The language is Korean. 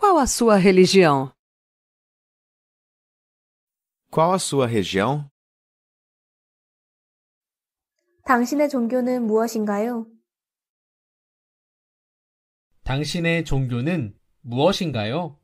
Qual a sua religião? Qual a sua região? 당신의 종교는 무엇인가요? 당신의 종교는 무엇인가요?